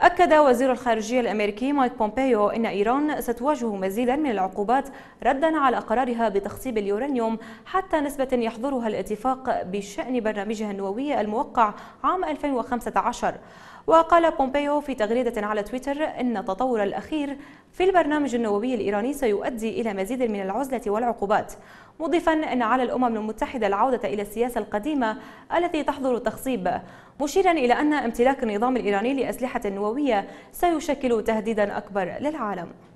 أكد وزير الخارجية الأمريكي مايك بومبيو أن إيران ستواجه مزيدا من العقوبات ردا على قرارها بتخصيب اليورانيوم حتى نسبة يحظرها الاتفاق بشأن برنامجها النووي الموقع عام 2015 وقال بومبيو في تغريدة على تويتر أن التطور الأخير في البرنامج النووي الإيراني سيؤدي إلى مزيد من العزلة والعقوبات مضيفا أن على الأمم المتحدة العودة إلى السياسة القديمة التي تحظر التخصيب مشيرا إلى أن امتلاك النظام الإيراني لأسلحة نووية سيشكل تهديدا أكبر للعالم